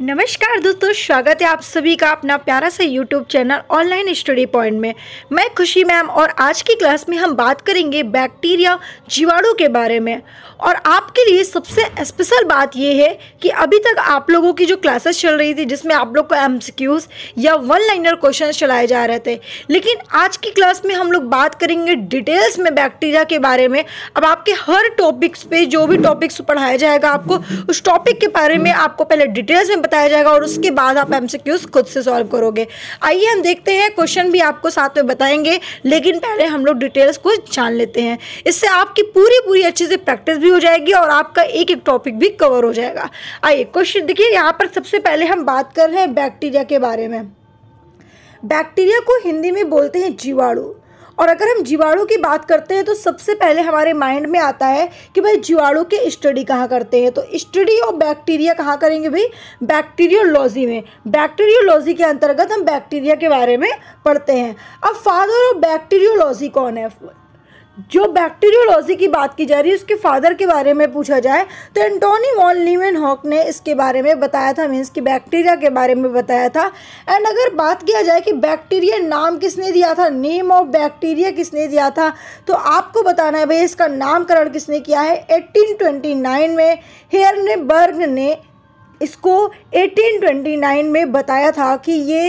नमस्कार दोस्तों स्वागत है आप सभी का अपना प्यारा सा YouTube channel online study point में मैं खुशी मैम और आज की क्लास में हम बात करेंगे बैक्टीरिया जीवाणु के बारे में और आपके लिए सबसे स्पेशल बात यह है कि अभी तक आप लोगों की जो क्लासेस चल रही थी जिसमें आप लोग को एम या वन लाइनर क्वेश्चन चलाए जा रहे थे लेकिन आज की क्लास में हम लोग बात करेंगे डिटेल्स में बैक्टीरिया के बारे में अब आपके हर टॉपिक्स पर जो भी टॉपिक्स पढ़ाया जाएगा आपको उस टॉपिक के बारे में आपको पहले डिटेल्स में बताया जाएगा और उसके बाद आप एम खुद से सॉल्व करोगे आइए हम देखते हैं क्वेश्चन भी आपको साथ में बताएंगे लेकिन पहले हम लोग डिटेल्स को जान लेते हैं इससे आपकी पूरी पूरी अच्छे से प्रैक्टिस भी हो जाएगी और आपका एक एक टॉपिक भी कवर हो जाएगा आइए क्वेश्चन देखिए यहाँ पर सबसे पहले हम बात कर रहे हैं बैक्टीरिया के बारे में बैक्टीरिया को हिंदी में बोलते हैं जीवाणु और अगर हम जीवाणु की बात करते हैं तो सबसे पहले हमारे माइंड में आता है कि भाई जीवाणु के स्टडी कहाँ करते हैं तो स्टडी ऑफ बैक्टीरिया कहाँ करेंगे भाई बैक्टीरियोलॉजी में बैक्टीरियोलॉजी के अंतर्गत हम बैक्टीरिया के बारे में पढ़ते हैं अब फादर ऑफ बैक्टीरियोलॉजी कौन है जो बैक्टीरियोलॉजी की बात की जा रही है उसके फादर के बारे में पूछा जाए तो एंटोनी वॉन लीवन हॉक ने इसके बारे में बताया था मीन्स कि बैक्टीरिया के बारे में बताया था एंड अगर बात किया जाए कि बैक्टीरिया नाम किसने दिया था नेम ऑफ बैक्टीरिया किसने दिया था तो आपको बताना है भाई इसका नामकरण किसने किया है एट्टीन में हेर्नबर्ग ने इसको 1829 में बताया था कि ये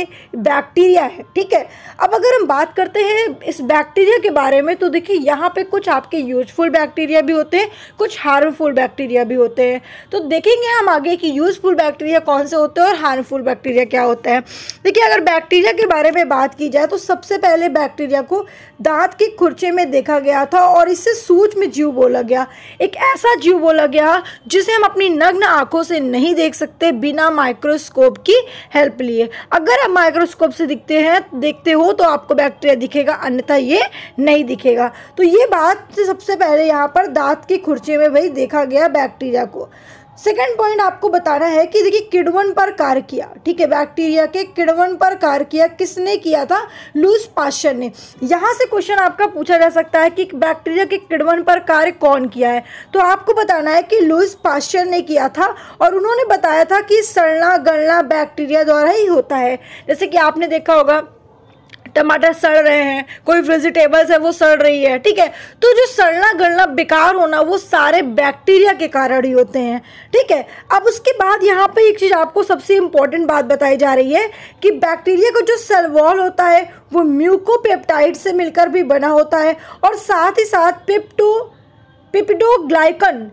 बैक्टीरिया है ठीक है अब अगर हम बात करते हैं इस बैक्टीरिया के बारे में तो देखिए यहाँ पे कुछ आपके यूजफुल बैक्टीरिया भी होते हैं कुछ हार्मफुल बैक्टीरिया भी होते हैं तो देखेंगे हम आगे कि यूजफुल बैक्टीरिया कौन से होते हैं और हार्मफुल बैक्टीरिया क्या होते हैं देखिए अगर बैक्टीरिया के बारे में बात की जाए तो सबसे पहले बैक्टीरिया को दाँत के खुर्चे में देखा गया था और इससे सूच में जीव बोला गया एक ऐसा जीव बोला गया जिसे हम अपनी नग्न आँखों से नहीं देख सकते सकते हैं बिना माइक्रोस्कोप की हेल्प लिए अगर आप माइक्रोस्कोप से दिखते हैं देखते हो तो आपको बैक्टीरिया दिखेगा अन्यथा ये नहीं दिखेगा तो ये बात सबसे पहले यहाँ पर दांत की खुर्चे में भाई देखा गया बैक्टीरिया को सेकेंड पॉइंट आपको बताना है कि देखिए किडवन पर कार्य किया ठीक है बैक्टीरिया के किडवन पर कार्य किया किसने किया था लूस पाशन ने यहाँ से क्वेश्चन आपका पूछा जा सकता है कि बैक्टीरिया के किडवन पर कार्य कौन किया है तो आपको बताना है कि लूस पाशन ने किया था और उन्होंने बताया था कि सड़ना गलना बैक्टीरिया द्वारा ही होता है जैसे कि आपने देखा होगा टमाटर सड़ रहे हैं कोई वेजिटेबल्स है वो सड़ रही है ठीक है तो जो सड़ना गलना बेकार होना वो सारे बैक्टीरिया के कारण ही होते हैं ठीक है अब उसके बाद यहाँ पे एक चीज़ आपको सबसे इम्पॉर्टेंट बात बताई जा रही है कि बैक्टीरिया का जो सेलवॉल होता है वो म्यूकोपेप्टाइड से मिलकर भी बना होता है और साथ ही साथ पिप्टो पिपिडोग्लाइकन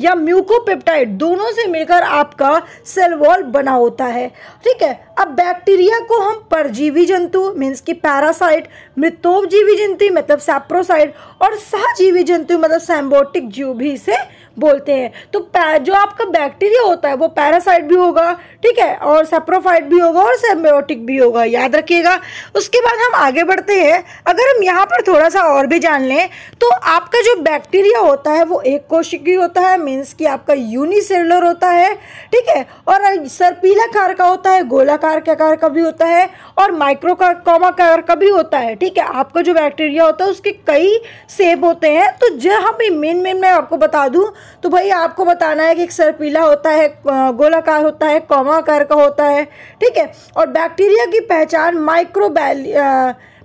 या म्यूकोपेप्टाइड दोनों से मिलकर आपका सेल वॉल बना होता है ठीक है अब बैक्टीरिया को हम परजीवी जंतु मीन्स की पैरासाइट मृतोपजीवी जंतु मतलब सेप्रोसाइड और सहजीवी जंतु मतलब सैम्बोटिक जीव भी से बोलते हैं तो जो आपका बैक्टीरिया होता है वो पैरासाइट भी होगा ठीक है और सेप्रोफाइट भी होगा और सेम्बियोटिक भी होगा याद रखिएगा उसके बाद हम आगे बढ़ते हैं अगर हम यहाँ पर थोड़ा सा और भी जान लें तो आपका जो बैक्टीरिया होता है वो एक कोशिकी होता है मीन्स कि आपका यूनिसेलुलर होता है ठीक है और सर कार का होता है गोलाकार के आकार का भी होता है और माइक्रोकोमाकार का भी होता है ठीक है आपका जो बैक्टीरिया होता है उसके कई सेप होते हैं तो जो हम मेन मेन मैं आपको बता दूँ तो भाई आपको बताना है कि सर पीला होता है गोलाकार होता है कौमाकार का होता है ठीक है और बैक्टीरिया की पहचान माइक्रोबैल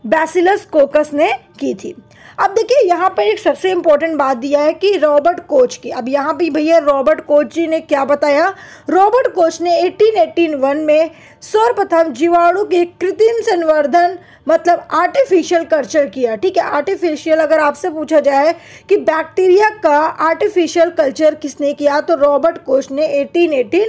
बैसिलस कोकस ने की थी अब देखिए यहाँ पर एक सबसे इम्पोर्टेंट बात दिया है कि रॉबर्ट कोच की अब यहाँ भी भैया रॉबर्ट कोच जी ने क्या बताया रॉबर्ट कोच ने 1881 में सर्वप्रथम जीवाणु के कृत्रिम संवर्धन मतलब आर्टिफिशियल कल्चर किया ठीक है आर्टिफिशियल अगर आपसे पूछा जाए कि बैक्टीरिया का आर्टिफिशियल कल्चर किसने किया तो रॉबर्ट कोच ने एटीन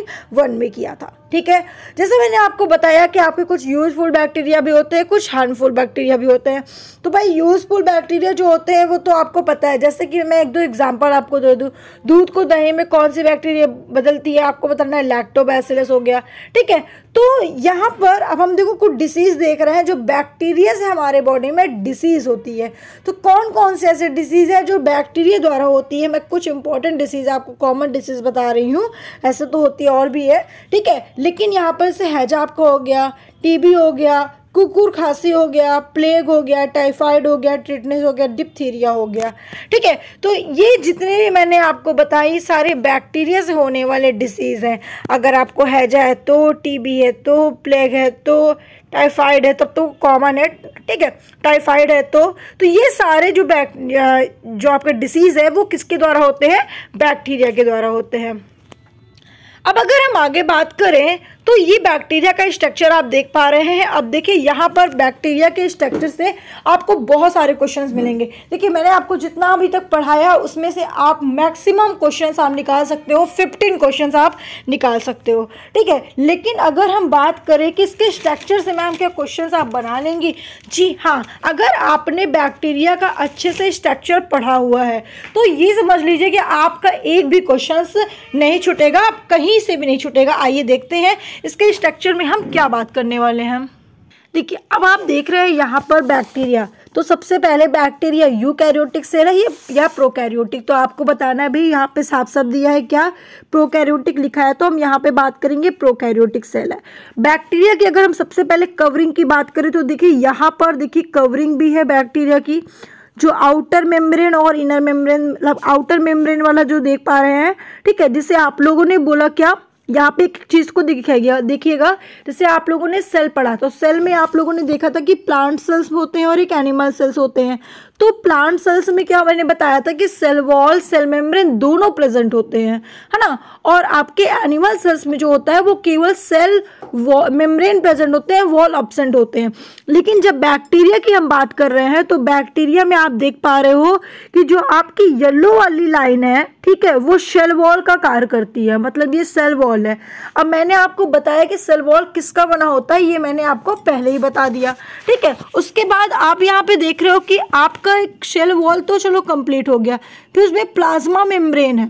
में किया था ठीक है जैसे मैंने आपको बताया कि आपके कुछ यूजफुल बैक्टीरिया भी होते हैं कुछ हार्मफुल बैक्टीरिया भी होते हैं तो भाई यूज़फुल बैक्टीरिया जो होते हैं वो तो आपको पता है जैसे कि मैं एक दो एग्जांपल आपको दे दूँ दूध को दही में कौन सी बैक्टीरिया बदलती है आपको बताना है लैक्टोबैसिलस हो गया ठीक है तो यहाँ पर अब हम देखो कुछ डिसीज़ देख रहे हैं जो बैक्टीरिया से हमारे बॉडी में डिसीज़ होती है तो कौन कौन से ऐसे डिसीज़ है जो बैक्टीरिया द्वारा होती है मैं कुछ इंपॉर्टेंट डिसीज़ आपको कॉमन डिसीज़ बता रही हूँ ऐसे तो होती है और भी है ठीक है लेकिन यहाँ पर से हैजा आपका हो गया टीबी हो गया कुकुर खांसी हो गया प्लेग हो गया टाइफाइड हो गया ट्रिटनेस हो गया डिप्थीरिया हो गया ठीक है तो ये जितने भी मैंने आपको बताई सारे बैक्टीरिया से होने वाले डिसीज़ हैं अगर आपको हैजा है तो टीबी है तो प्लेग है तो टाइफाइड है तब तो कॉमन है ठीक है टाइफाइड है तो तो ये सारे जो बैक जो आपके डिसीज़ है वो किसके द्वारा होते हैं बैक्टीरिया के द्वारा होते हैं अब अगर हम आगे बात करें तो ये बैक्टीरिया का स्ट्रक्चर आप देख पा रहे हैं अब देखिए यहाँ पर बैक्टीरिया के स्ट्रक्चर से आपको बहुत सारे क्वेश्चन मिलेंगे देखिए मैंने आपको जितना अभी तक पढ़ाया उसमें से आप मैक्सिमम क्वेश्चन आप निकाल सकते हो फिफ्टीन क्वेश्चन आप निकाल सकते हो ठीक है लेकिन अगर हम बात करें कि इसके स्ट्रक्चर से मैम क्या क्वेश्चन आप बना लेंगी जी हाँ अगर आपने बैक्टीरिया का अच्छे से स्ट्रक्चर पढ़ा हुआ है तो ये समझ लीजिए कि आपका एक भी क्वेश्चन नहीं छुटेगा आप कहीं से भी नहीं छुटेगा आइए देखते हैं इसके स्ट्रक्चर में हम क्या बात करने वाले हैं देखिए अब आप देख रहे हैं यहाँ पर बैक्टीरिया तो सबसे पहले बैक्टीरिया यू कैरियोटिक सेल है या प्रोकैरियोटिक तो आपको बताना है भी यहाँ पे साफ साफ दिया है क्या प्रोकैरियोटिक लिखा है तो हम यहाँ पे बात करेंगे प्रोकैरियोटिक सेल है बैक्टीरिया की अगर हम सबसे पहले कवरिंग की बात करें तो देखिए यहाँ पर देखिए कवरिंग भी है बैक्टीरिया की जो आउटर मेम्ब्रेन और इनर मेम्ब्रेन मतलब आउटर मेम्ब्रेन वाला जो देख पा रहे हैं ठीक है जिसे आप लोगों ने बोला क्या यहाँ पे एक चीज़ को गया देखिएगा जैसे आप लोगों ने सेल पढ़ा तो सेल में आप लोगों ने देखा था कि प्लांट सेल्स होते हैं और एक एनिमल सेल्स होते हैं तो प्लांट सेल्स में क्या मैंने बताया था कि सेल वॉल सेल मेम्ब्रेन दोनों प्रेजेंट होते हैं है ना और आपके एनिमल सेल्स में जो होता है वो केवल सेल मेम्ब्रेन प्रेजेंट होते हैं वॉल ऑब्सेंट होते हैं लेकिन जब बैक्टीरिया की हम बात कर रहे हैं तो बैक्टीरिया में आप देख पा रहे हो कि जो आपकी येलो वाली लाइन है ठीक है वो सेल वॉल का कार्य करती है मतलब ये सेल वॉल है अब मैंने आपको बताया कि सेल वॉल किसका बना होता है ये मैंने आपको पहले ही बता दिया ठीक है उसके बाद आप यहाँ पे देख रहे हो कि आप आपका एक शेल वॉल तो चलो कंप्लीट हो गया फिर उसमें प्लाज्मा मेम्ब्रेन है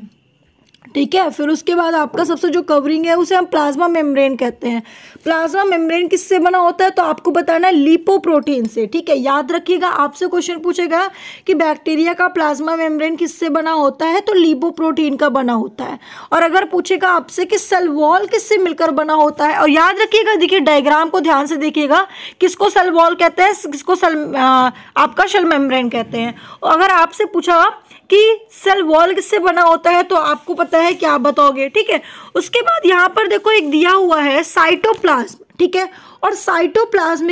ठीक है फिर उसके बाद आपका सबसे जो कवरिंग है उसे हम प्लाज्मा मेम्ब्रेन कहते हैं प्लाज्मा मेम्ब्रेन किससे बना होता है तो आपको बताना है प्रोटीन से ठीक है याद रखिएगा आपसे क्वेश्चन पूछेगा कि बैक्टीरिया का प्लाज्मा मेम्ब्रेन किससे बना होता है तो प्रोटीन का बना होता है और अगर पूछेगा आपसे कि सेल वॉल किससे मिलकर बना होता है और याद रखिएगा देखिए डायग्राम को ध्यान से देखिएगा किसको सेल वॉल कहते हैं किसको सेल आपका सेल मेम्ब्रेन कहते हैं और अगर आपसे पूछा कि सेल वॉल किससे बना होता है तो आपको पता है क्या आप बताओगे ठीक है उसके बाद यहाँ पर देखो एक दिया हुआ है साइटोप्लाज्म ठीक है और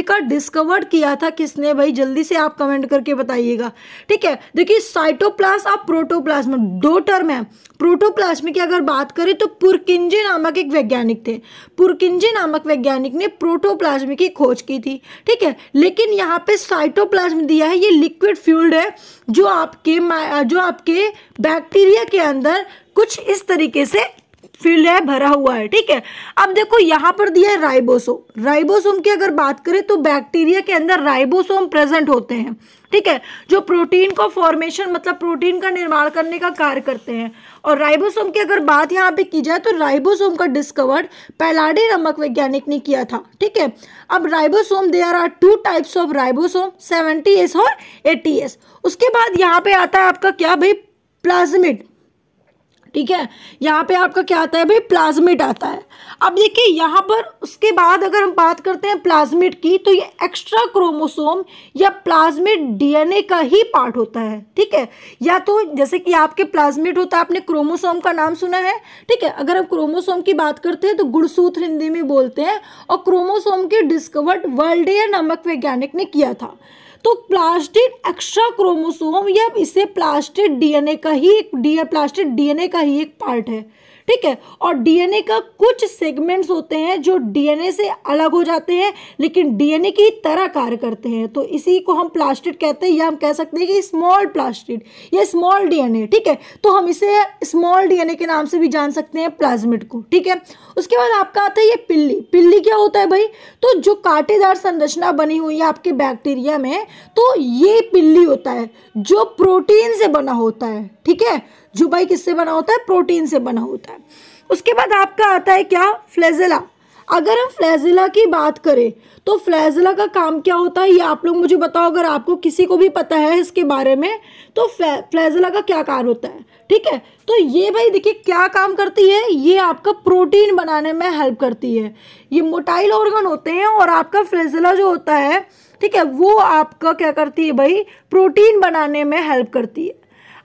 का डिस्कवर किया था किसने भाई जल्दी से आप कमेंट करके बताइएगा ठीक है देखिए साइटोप्लास और प्रोटोप्लाज्म दो टर्म है प्रोटोप्लाज्म की अगर बात करें तो पुरकिंजे नामक एक वैज्ञानिक थे पुरकिंजे नामक वैज्ञानिक ने प्रोटोप्लाज्म की खोज की थी ठीक है लेकिन यहाँ पे साइटोप्लाज्म दिया है ये लिक्विड फ्यूल्ड है जो आपके जो आपके बैक्टीरिया के अंदर कुछ इस तरीके से फील्ड है भरा हुआ है ठीक है अब देखो यहाँ पर दिया है राइबोसोम राइबोसोम की अगर बात करें तो बैक्टीरिया के अंदर राइबोसोम प्रेजेंट होते हैं ठीक है जो प्रोटीन को फॉर्मेशन मतलब प्रोटीन का निर्माण करने का कार्य करते हैं और राइबोसोम की अगर बात यहाँ पे की जाए तो राइबोसोम का डिस्कवर पैलाडे नमक वैज्ञानिक ने किया था ठीक है अब ribosome they are are two types of ribosome seventy S और एटी एस उसके बाद यहाँ पे आता है आपका क्या भाई प्लाज्मिड ठीक है यहाँ पे आपका क्या आता है भाई प्लाज्मिट आता है अब देखिए यहाँ पर उसके बाद अगर हम बात करते हैं प्लाज्मिट की तो ये एक्स्ट्रा क्रोमोसोम या प्लाज्मिट डीएनए का ही पार्ट होता है ठीक है या तो जैसे कि आपके प्लाज्मिट होता है आपने क्रोमोसोम का नाम सुना है ठीक है अगर हम क्रोमोसोम की बात करते हैं तो गुड़सूत्र हिंदी में बोलते हैं और क्रोमोसोम की डिस्कवर्ड वर्ल्डेयर नामक वैज्ञानिक ने किया था तो प्लास्टिड एक्स्ट्रा क्रोमोसोम या इसे प्लास्टिड डीएनए का ही एक डी प्लास्टिड डीएनए का ही एक पार्ट है ठीक है और डीएनए का कुछ सेगमेंट्स होते हैं जो डीएनए से अलग हो जाते हैं लेकिन डीएनए की तरह कार्य करते हैं तो इसी को हम प्लास्टिड कहते हैं या हम कह सकते हैं कि स्मॉल प्लास्टिड या स्मॉल डीएनए ठीक है तो हम इसे स्मॉल डीएनए के नाम से भी जान सकते हैं प्लाज्मिड को ठीक है उसके बाद आपका आता है ये पिल्ली पिल्ली क्या होता है भाई तो जो काटेदार संरचना बनी हुई है आपके बैक्टीरिया में तो ये पिल्ली होता है जो प्रोटीन से बना होता है ठीक है जुबाई किससे बना होता है प्रोटीन से बना होता है उसके बाद आपका आता है क्या फ्लेजिला अगर हम फ्लैजिला की बात करें तो फ्लैजिला का काम क्या होता है ये आप लोग मुझे बताओ अगर आपको किसी को भी पता है इसके बारे में तो फ्लैजिला का क्या काम होता है ठीक है तो ये भाई देखिए क्या काम करती है ये आपका प्रोटीन बनाने में हेल्प करती है ये मोटाइल ऑर्गन होते हैं और आपका फ्लैजिला जो होता है ठीक है वो आपका क्या करती है भाई प्रोटीन बनाने में हेल्प करती है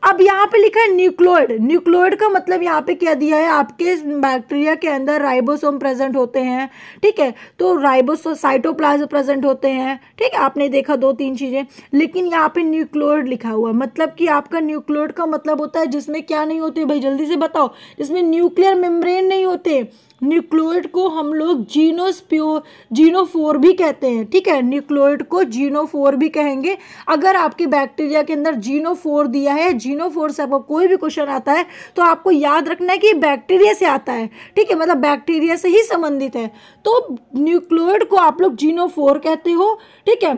अब यहाँ पे लिखा है न्यूक्लोइड न्यूक्लोइड का मतलब यहाँ पे क्या दिया है आपके बैक्टीरिया के अंदर राइबोसोम प्रेजेंट होते हैं ठीक है तो राइबोसो साइटोप्लाज प्रेजेंट होते हैं ठीक है आपने देखा दो तीन चीज़ें लेकिन यहाँ पे न्यूक्लोइड लिखा हुआ है मतलब कि आपका न्यूक्लोइड का मतलब होता है जिसमें क्या नहीं होते भाई जल्दी से बताओ जिसमें न्यूक्लियर मेम्ब्रेन नहीं होते न्यूक्लोइड को हम लोग जीनोस्प्यो जीनोफोर भी कहते हैं ठीक है न्यूक्लोइड को जीनोफोर भी कहेंगे अगर आपके बैक्टीरिया के अंदर जीनोफोर दिया है जीनोफोर से आपको कोई भी क्वेश्चन आता है तो आपको याद रखना है कि बैक्टीरिया से आता है ठीक है मतलब बैक्टीरिया से ही संबंधित है तो न्यूक्लोइड को आप लोग जीनोफोर कहते हो ठीक है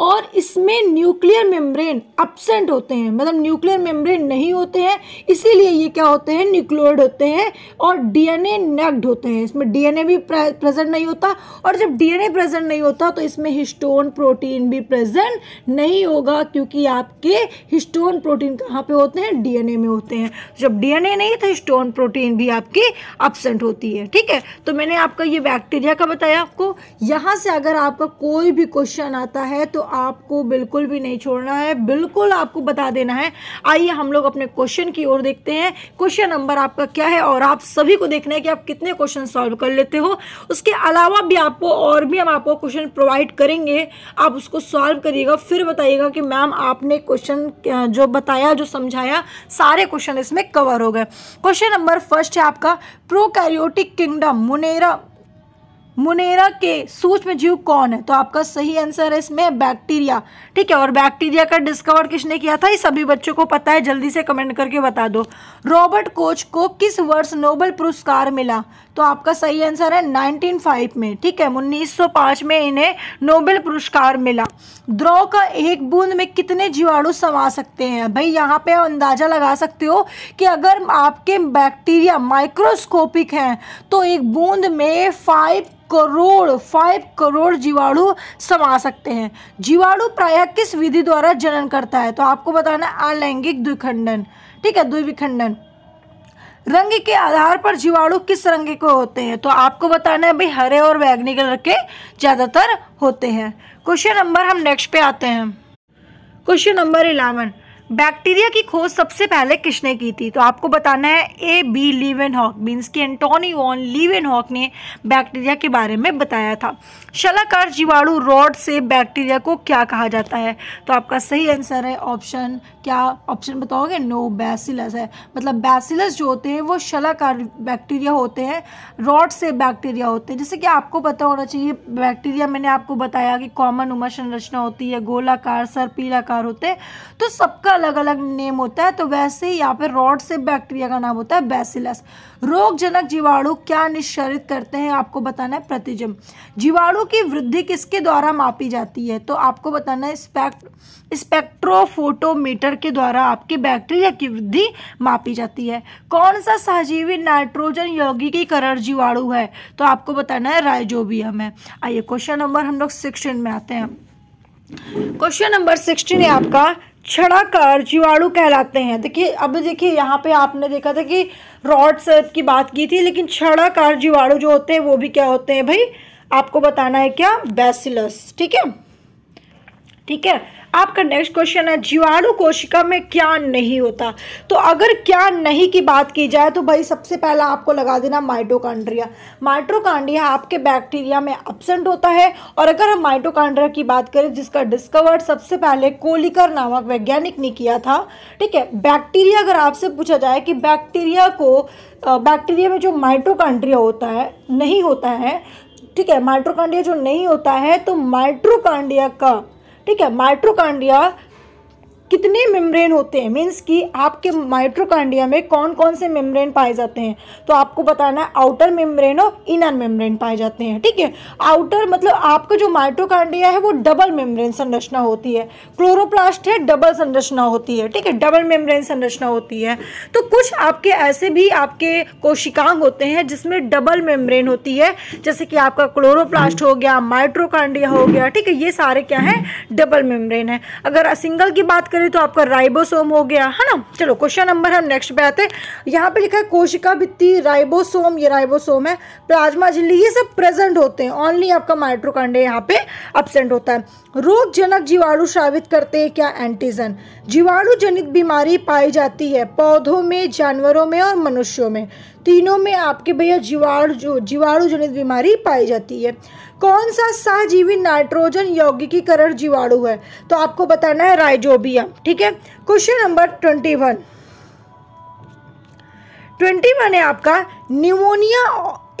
और इसमें न्यूक्लियर मेम्ब्रेन अपसेंट होते हैं मतलब न्यूक्लियर मेम्ब्रेन नहीं होते हैं इसीलिए ये क्या होते हैं न्यूक्लोइड होते हैं और डीएनए नेक्ड होते हैं इसमें डीएनए भी प्रेजेंट नहीं होता और जब डीएनए प्रेजेंट नहीं होता तो इसमें हिस्टोन प्रोटीन भी प्रेजेंट नहीं होगा क्योंकि आपके हिस्टोन प्रोटीन कहाँ पर होते हैं डी में होते हैं जब डी नहीं तो हिस्टोन प्रोटीन भी आपकी अपसेंट होती है ठीक है तो मैंने आपका ये बैक्टीरिया का बताया आपको यहाँ से अगर आपका कोई भी क्वेश्चन आता है तो आपको बिल्कुल भी नहीं छोड़ना है बिल्कुल आपको बता देना है आइए हम लोग अपने क्वेश्चन की ओर देखते हैं क्वेश्चन नंबर आपका क्या है और आप सभी को देखना है कि आप कितने क्वेश्चन सॉल्व कर लेते हो उसके अलावा भी आपको और भी हम आपको क्वेश्चन प्रोवाइड करेंगे आप उसको सॉल्व करिएगा फिर बताइएगा कि मैम आपने क्वेश्चन जो बताया जो समझाया सारे क्वेश्चन इसमें कवर हो गए क्वेश्चन नंबर फर्स्ट है आपका प्रोकैरियोटिक किंगडम मुनेरा मुनेरा के सूक्ष्म जीव कौन है तो आपका सही आंसर है इसमें बैक्टीरिया ठीक है और बैक्टीरिया का डिस्कवर किसने किया था ये सभी बच्चों को पता है जल्दी से कमेंट करके बता दो रॉबर्ट कोच को किस वर्ष नोबेल पुरस्कार मिला तो आपका सही आंसर है 195 में ठीक है 1905 में इन्हें नोबेल पुरस्कार मिला द्रव का एक बूंद में कितने जीवाणु समा सकते हैं भाई यहाँ पे अंदाज़ा लगा सकते हो कि अगर आपके बैक्टीरिया माइक्रोस्कोपिक हैं तो एक बूंद में फाइव करोड़ फाइव करोड़ जीवाणु समा सकते हैं जीवाणु प्रायः किस विधि द्वारा जनन करता है तो आपको बताना अलैंगिक द्विखंडन ठीक है द्विविखंडन रंग के आधार पर जीवाणु किस रंग के होते हैं तो आपको बताना है भाई हरे और बैगनी कलर के ज़्यादातर होते हैं क्वेश्चन नंबर हम नेक्स्ट पे आते हैं क्वेश्चन नंबर इलेवन बैक्टीरिया की खोज सबसे पहले किसने की थी तो आपको बताना है A B Leeuwenhoek means की एंटोनी वॉन लीवन हॉक ने बैक्टीरिया के बारे में बताया था शलाकार जीवाणु रॉड से बैक्टीरिया को क्या कहा जाता है तो आपका सही आंसर है ऑप्शन क्या ऑप्शन बताओगे नो बैसिलस है मतलब बैसिलस जो होते हैं वो शलाकार बैक्टीरिया होते हैं रॉड से बैक्टीरिया होते हैं जैसे कि आपको पता होना चाहिए बैक्टीरिया मैंने आपको बताया कि कॉमन उमा संरचना होती है गोलाकार सर पीलाकार होते हैं तो सबका अलग अलग नेम होता है तो वैसे ही यहाँ पे रॉड से बैक्टीरिया का नाम होता है बैसिलस रोगजनक जीवाणु क्या निश्चरित करते हैं आपको बताना है प्रतिजम जीवाणु की वृद्धि किसके द्वारा मापी जाती है तो आपको बताना है स्पेक्ट स्पेक्ट्रोफोटोमीटर के द्वारा आपके बैक्टीरिया की वृद्धि मापी जाती है कौन सा सहजीवी नाइट्रोजन यौगिकीकरण जीवाणु है तो आपको बताना है राइजोबियम है आइए क्वेश्चन नंबर हम लोग सिक्सटीन में आते हैं क्वेश्चन नंबर सिक्सटीन है आपका छड़ाकर जीवाणु कहलाते हैं देखिए अब देखिए यहाँ पे आपने देखा था कि रॉड की बात की थी लेकिन छड़ाकर जीवाणु जो होते हैं वो भी क्या होते हैं भाई आपको बताना है क्या बेसिलस ठीक है ठीक है आपका नेक्स्ट क्वेश्चन है जीवाणु कोशिका में क्या नहीं होता तो अगर क्या नहीं की बात की जाए तो भाई सबसे पहला आपको लगा देना माइटोकांड्रिया माइटोकांड्रिया आपके बैक्टीरिया में एबसेंट होता है और अगर हम माइटोकांड्रिया की बात करें जिसका डिस्कवर सबसे पहले कोलिकर नामक वैज्ञानिक ने किया था ठीक है बैक्टीरिया अगर आपसे पूछा जाए कि बैक्टीरिया को बैक्टीरिया में जो माइट्रोकांड्रिया होता है नहीं होता है ठीक है माइट्रोकांडिया जो नहीं होता है तो माइट्रोकांड्रिया का ठीक है माइट्रोकांडिया कितने मेम्ब्रेन होते हैं मीन्स कि आपके माइट्रोकांडिया में कौन कौन से मेम्ब्रेन पाए जाते हैं तो आपको बताना है आउटर मेम्ब्रेन और इनर मेम्ब्रेन पाए जाते हैं ठीक है आउटर मतलब आपका जो माइट्रोकांडिया है वो डबल मेम्ब्रेन संरचना होती है क्लोरोप्लास्ट है डबल संरचना होती है ठीक है डबल मेम्ब्रेन संरचना होती है तो कुछ आपके ऐसे भी आपके कोशिकांग होते हैं जिसमें डबल मेम्ब्रेन होती है जैसे कि आपका क्लोरोप्लास्ट हो गया माइट्रोकांडिया हो गया ठीक है ये सारे क्या है डबल मेम्ब्रेन है अगर सिंगल की बात करें करें तो आपका राइबोसोम हो गया है ना चलो क्वेश्चन नंबर हम नेक्स्ट पे आते हैं यहाँ पे लिखा है कोशिका भित्ति राइबोसोम ये राइबोसोम है प्लाज्मा झिल्ली ये सब प्रेजेंट होते हैं ओनली आपका माइट्रोकांडे यहाँ पे अबसेंट होता है रोगजनक जीवाणु श्रावित करते हैं क्या एंटीजन जीवाणु जनित बीमारी पाई जाती है पौधों में जानवरों में और मनुष्यों में तीनों में आपके भैया जीवाणु जो जीवाणु जनित बीमारी पाई जाती है कौन सा सहजीवी नाइट्रोजन यौगिकीकरण जीवाणु है तो आपको बताना है राइजोबियम ठीक है question number twenty one twenty one है आपका न्यूमोनिया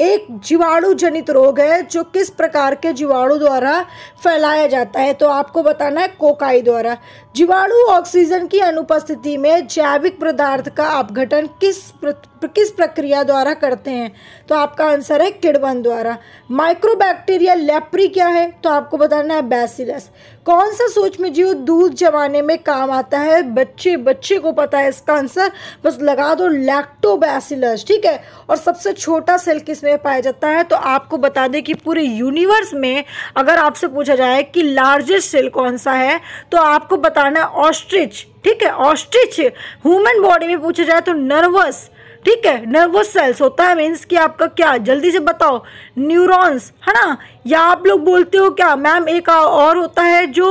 एक जीवाणु जनित रोग है जो किस प्रकार के जीवाणु द्वारा फैलाया जाता है तो आपको बताना है कोकाई द्वारा जीवाणु ऑक्सीजन की अनुपस्थिति में जैविक पदार्थ का अपघटन किस प्र, किस प्रक्रिया द्वारा करते हैं तो आपका आंसर है किड़वन द्वारा माइक्रोबैक्टीरिया लेप्री क्या है तो आपको बताना है बैसिलस कौन सा सोच में जियो दूध जमाने में काम आता है बच्चे बच्चे को पता है इसका आंसर बस लगा दो लैक्टोबैसिलस ठीक है और सबसे छोटा सेल किस में पाया जाता है तो आपको बता दें कि पूरे यूनिवर्स में अगर आपसे पूछा जाए कि लार्जेस्ट सेल कौन सा है तो आपको बताना ऑस्ट्रिच ठीक है ऑस्ट्रिच ह्यूमन बॉडी में पूछा जाए तो नर्वस ठीक है नर्वस सेल्स होता है मीन्स कि आपका क्या जल्दी से बताओ न्यूरॉन्स है ना या आप लोग बोलते हो क्या मैम एक और होता है जो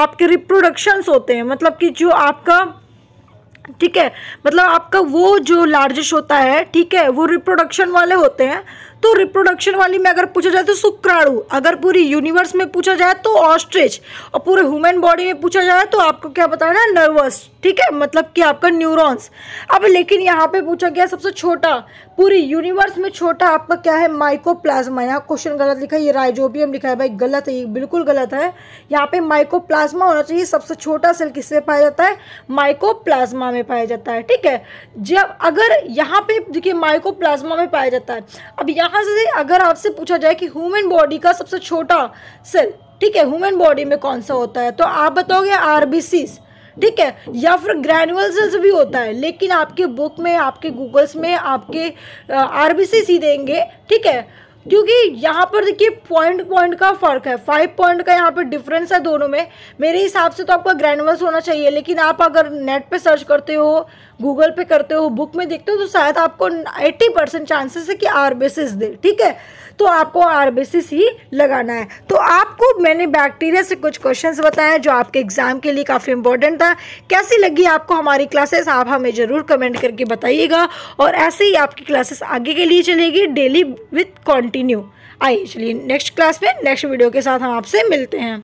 आपके रिप्रोडक्शंस होते हैं मतलब कि जो आपका ठीक है मतलब आपका वो जो लार्जेस्ट होता है ठीक है वो रिप्रोडक्शन वाले होते हैं तो रिप्रोडक्शन वाली में अगर पूछा जाए तो शुक्राणु अगर पूरी यूनिवर्स में पूछा जाए तो ऑस्ट्रिच और पूरे ह्यूमन बॉडी में पूछा जाए तो आपको क्या बताना नर्वस ठीक है मतलब कि आपका न्यूरॉन्स अब लेकिन यहाँ पे पूछा गया सबसे छोटा पूरी यूनिवर्स में छोटा आपका क्या है माइकोप्लाज्मा यहाँ क्वेश्चन गलत लिखा है ये राइजोबियम लिखा है भाई गलत है ये बिल्कुल गलत है यहाँ पे माइकोप्लाज्मा होना चाहिए सबसे छोटा सेल में पाया जाता है माइकोप्लाज्मा में पाया जाता है ठीक है जब अगर यहाँ पे देखिए माइकोप्लाज्मा में पाया जाता है अब यहाँ यहाँ से अगर आपसे पूछा जाए कि ह्यूमन बॉडी का सबसे छोटा सेल ठीक है ह्यूमन बॉडी में कौन सा होता है तो आप बताओगे आर ठीक है या फिर ग्रैनुअल सेल्स भी होता है लेकिन आपके बुक में आपके गूगल्स में आपके आर ही देंगे ठीक है क्योंकि यहाँ पर देखिए पॉइंट पॉइंट का फ़र्क है फाइव पॉइंट का यहाँ पर डिफरेंस है दोनों में मेरे हिसाब से तो आपका ग्रैनुअल्स होना चाहिए लेकिन आप अगर नेट पे सर्च करते हो गूगल पे करते हो बुक में देखते हो तो शायद आपको एट्टी परसेंट चांसेस है कि आर बेसिस दे ठीक है तो आपको आर ही लगाना है तो आपको मैंने बैक्टीरिया से कुछ क्वेश्चन बताए जो आपके एग्ज़ाम के लिए काफ़ी इंपॉर्टेंट था कैसी लगी आपको हमारी क्लासेस आप हमें ज़रूर कमेंट करके बताइएगा और ऐसे ही आपकी क्लासेस आगे के लिए चलेगी डेली विथ कॉन्टिन्यू आइए चलिए नेक्स्ट क्लास में नेक्स्ट वीडियो के साथ हम आपसे मिलते हैं